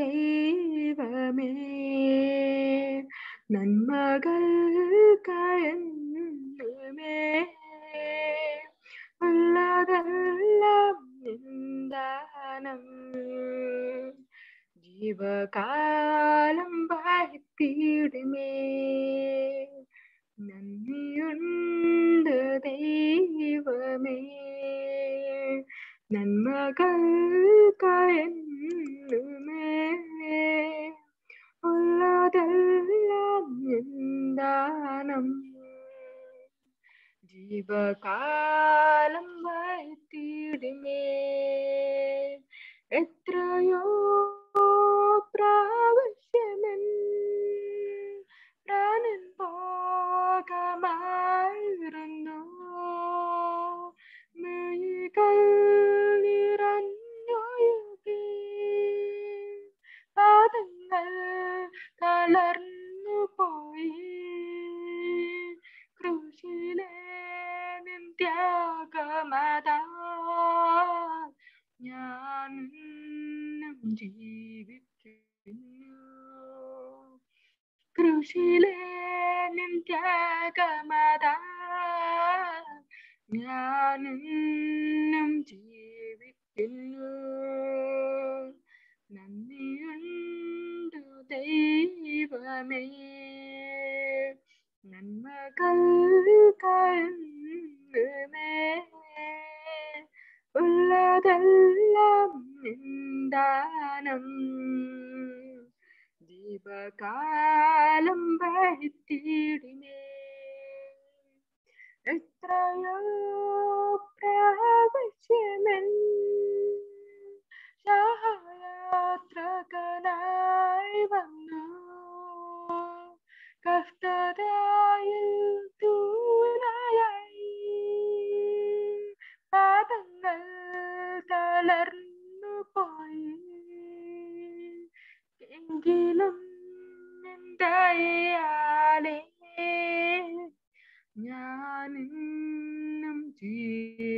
ദൈവമേ നന്മകൾ കയന്നുമേ ജീവകാലം വഹിത്തിടുമേ ജീവിക്കുന്നു കൃഷിയിലെ നിന്ത്യാഗമത ഞാനും ജീവിക്കുന്നു നന്ദിയുണ്ടു ദൈവമേ നന്മകൾ കണ്ടുമേ ഉള്ളതെല്ലാം എന്താ ദീപകാനം ദീപകാലം വഹിത്തിടിമേ എത്രയോ പ്രാവശ്യമൻ സഹയാത്രകനാ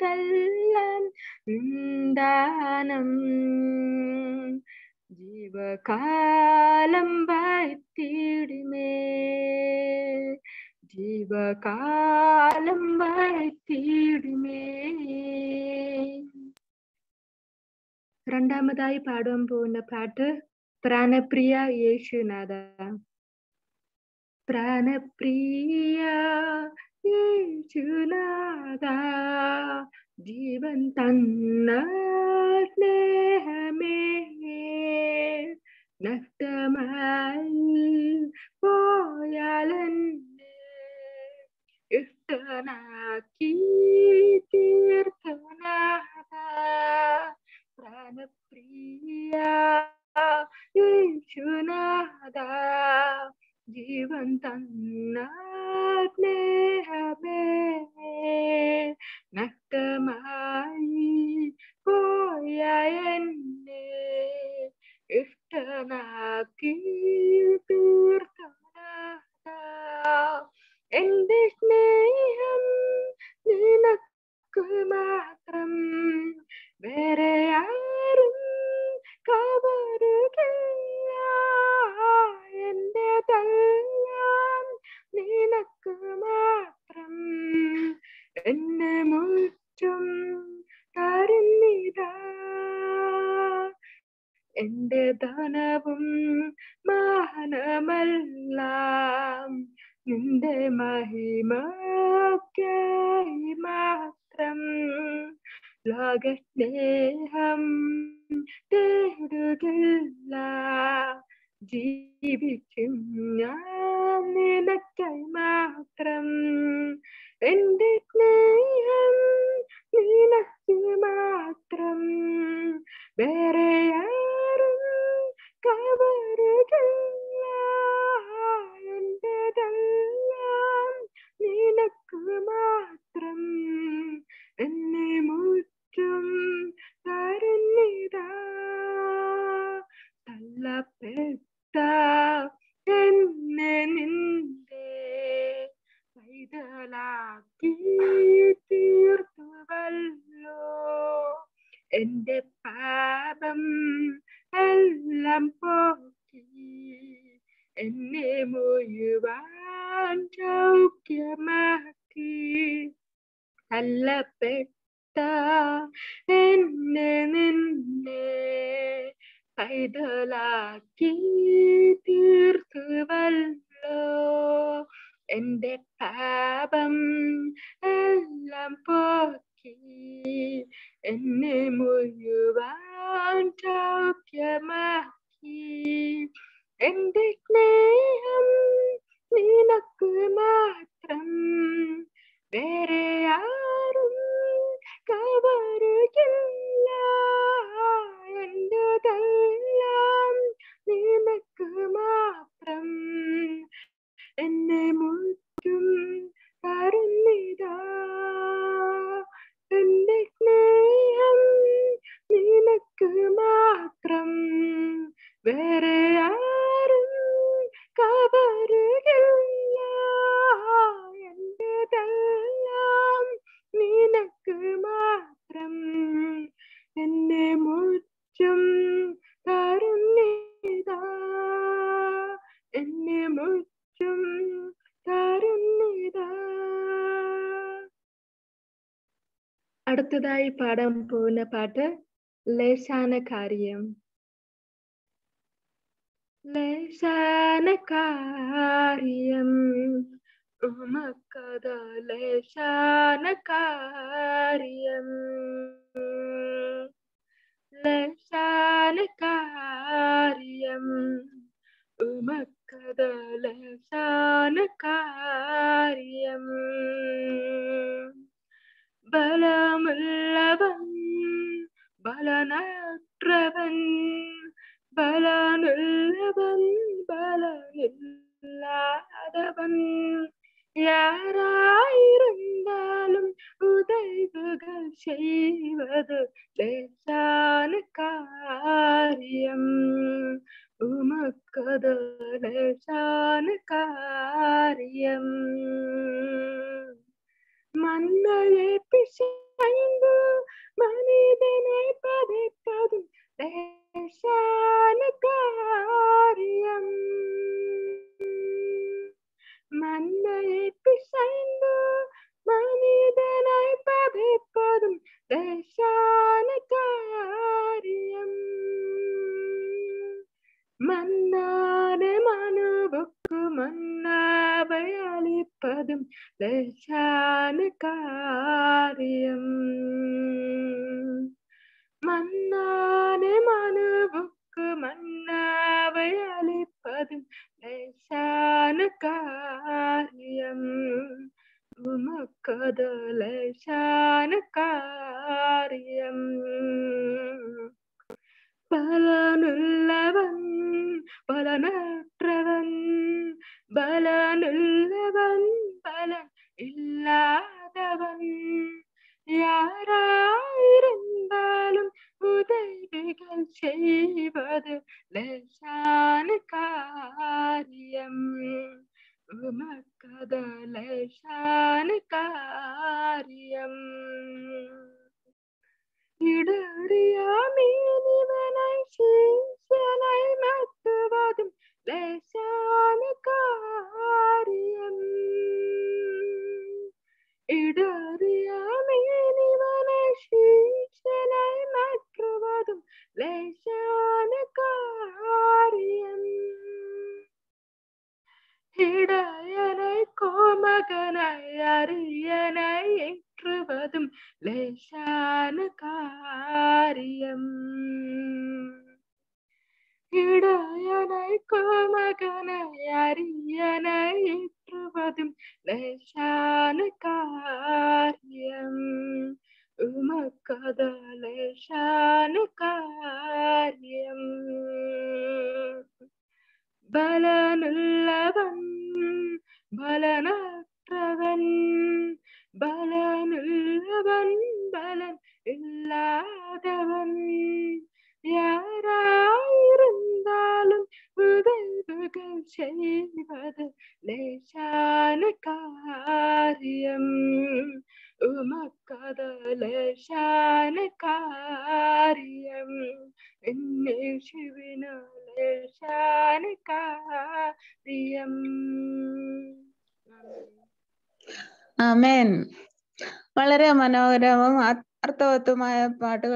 ജീവനെല്ലാം ദാനം ജീവകാലം വൈത്തിടുമേ ജീവകാലം വൈത്തിടുമേ രണ്ടാമതായി പാടാൻ പോകുന്ന പാട്ട് പ്രാണപ്രിയ യേശുനാഥ പ്രാണപ്രിയ യേശുനാഥാ ജീവൻ തന്ന സ്നേഹമേ നഷ്ടമായി പോയാലെന്നെ ഇഷ്ടനാക്കി എന്റെ സ്നേഹം നിനക്ക് മാത്രം വേറെ ആരും കവരുകില്ല എന്റെ തല്ലാം നിനക്ക് മാത്രം എന്നെ മുറ്റും തരുന്നിതാ എന്റെ ധനവും മഹിമക്കായി മാത്രം ലോകസ്നേഹം തേടുകില്ല ജീവിക്കും ഞാൻ നിനക്കായി മാത്രം എന്റെ സ്നേഹം നിനക്ക് മാത്രം വേറെയാ കൈക്ക് തല്ലപ്പെട്ട എന്നെ നിന്നെ പൈതലാക്കി തീർത്തുവല്ലോ എന്റെ പാപം എല്ലാം പോക്കി എന്നെ മുഴുവാൻ ചൗക്യമാക്കി എന്റെ സ്നേഹം നിനക്ക് മാറി And Tenemos അടുത്തതായി പാടാൻ പോകുന്ന പാട്ട് ലേശാന കാര്യം ലേശാന കാര്യം ഉമക്കഥ ലേശാന കാര്യം ലേശാന കാര്യം ഉമക്കഥ ലേശാന നൽകുക ചെയ്വത് കാര്യം ഉമക്കത് കാര്യം മന്നയെ പിശൈந்து மனிதனை பதைப்பதும் தேச പദം ദർശനകാര്യം മന്നാനെ മനുവുക്ക് മന്നാവയളിപ്പതും ദർശനകാര്യം ഉമക്കത ലശാനകാര്യം ശാല കാര്യം കഥല ശാല കാര്യം ഇടറിയാമീനിവനായി ശീശനായി മറ്റുവാതും ദേശാന ഇടറിയാമീനിവനായി ശീശനായി മറ്റുവാതും ബലനുള്ളവൻ ബലനത്രവൻ ബലനുള്ളവൻ ബലൻ ഇല്ലാതവൻ ാലും ഉദവുകൾ ചെയ്വത് കാര്യം ഉമക്കത ലേശാന കാര്യം എന്നെ ശിവനാൽ दिलशान का വളരെ മനോഹരവും അർത്ഥവത്തുമായ പാട്ടുകൾ